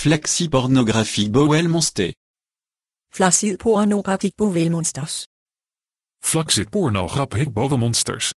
Fleksipornografi Boelmonsters. Flacid pornografik Boelmonsters. Flacid pornografik Boelmonsters.